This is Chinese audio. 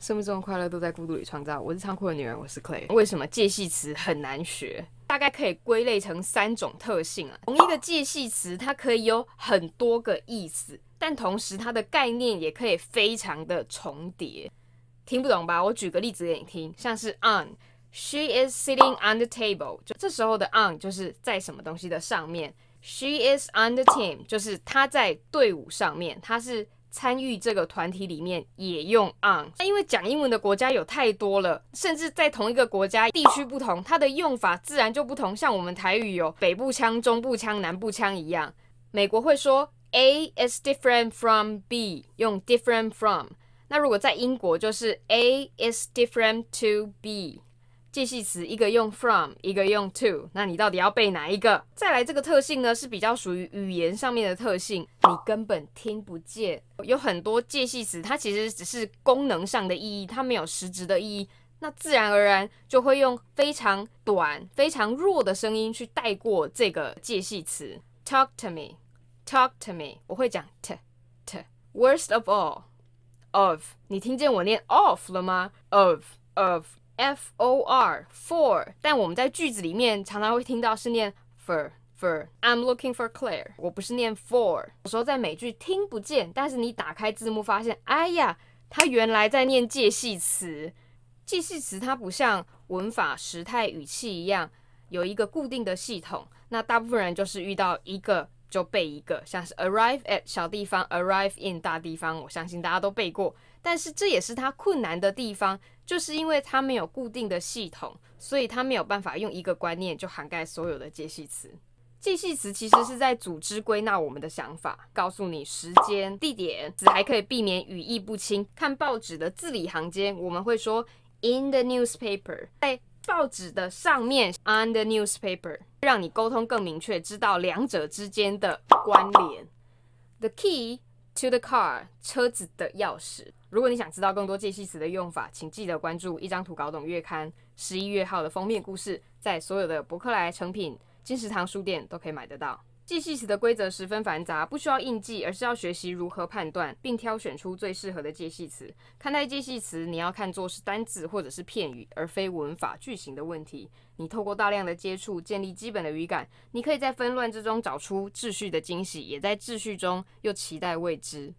生命中的快乐都在孤独里创造。我是仓库的女儿，我是 Clay。为什么介系词很难学？大概可以归类成三种特性啊。同一个介系词，它可以有很多个意思，但同时它的概念也可以非常的重叠。听不懂吧？我举个例子给你听，像是 on，she is sitting on the table，就这时候的 on 就是在什么东西的上面。she is on the team，就是她在队伍上面，她是。参与这个团体里面也用 on，那因为讲英文的国家有太多了，甚至在同一个国家地区不同，它的用法自然就不同。像我们台语有北部腔、中部腔、南部腔一样，美国会说 A is different from B，用 different from；那如果在英国就是 A is different to B。介系词一个用 from，一个用 to，那你到底要背哪一个？再来这个特性呢，是比较属于语言上面的特性，你根本听不见。有很多介系词，它其实只是功能上的意义，它没有实质的意义。那自然而然就会用非常短、非常弱的声音去带过这个介系词。Talk to me, talk to me，我会讲 t t。Worst of all, of，你听见我念 off 了吗？Of, of。F O R four，但我们在句子里面常常会听到是念 fur fur。I'm looking for Claire。我不是念 four。时候在美剧听不见，但是你打开字幕发现，哎呀，它原来在念介系词。介系词它不像文法时态语气一样有一个固定的系统，那大部分人就是遇到一个。就背一个像是 arrive at 小地方，arrive in 大地方，我相信大家都背过。但是这也是它困难的地方，就是因为它没有固定的系统，所以它没有办法用一个观念就涵盖所有的介系词。介系词其实是在组织归纳我们的想法，告诉你时间、地点，还可以避免语义不清。看报纸的字里行间，我们会说 in the newspaper。在报纸的上面 on the newspaper，让你沟通更明确，知道两者之间的关联。The key to the car 车子的钥匙。如果你想知道更多介系词的用法，请记得关注一张图搞懂月刊十一月号的封面故事，在所有的伯克莱成品金石堂书店都可以买得到。介系词的规则十分繁杂，不需要硬记，而是要学习如何判断，并挑选出最适合的介系词。看待介系词，你要看作是单字或者是片语，而非文法句型的问题。你透过大量的接触，建立基本的语感。你可以在纷乱之中找出秩序的惊喜，也在秩序中又期待未知。